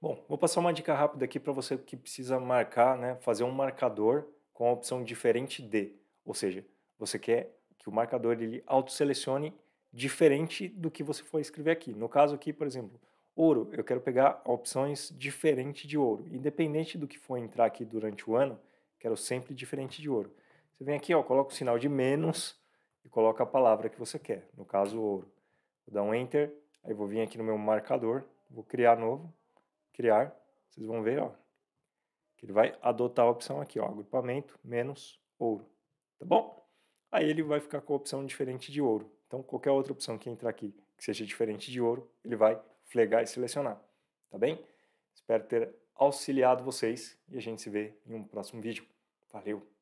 Bom, vou passar uma dica rápida aqui para você que precisa marcar, né, fazer um marcador com a opção diferente de, ou seja, você quer que o marcador ele autoselecione diferente do que você for escrever aqui. No caso aqui, por exemplo, ouro, eu quero pegar opções diferente de ouro, independente do que for entrar aqui durante o ano, quero sempre diferente de ouro. Você vem aqui, ó, coloca o sinal de menos e coloca a palavra que você quer, no caso ouro. Vou dar um enter, aí vou vir aqui no meu marcador, vou criar novo criar, vocês vão ver, ó, que ele vai adotar a opção aqui, ó, agrupamento menos ouro, tá bom? Aí ele vai ficar com a opção diferente de ouro. Então, qualquer outra opção que entrar aqui que seja diferente de ouro, ele vai flegar e selecionar, tá bem? Espero ter auxiliado vocês e a gente se vê em um próximo vídeo. Valeu!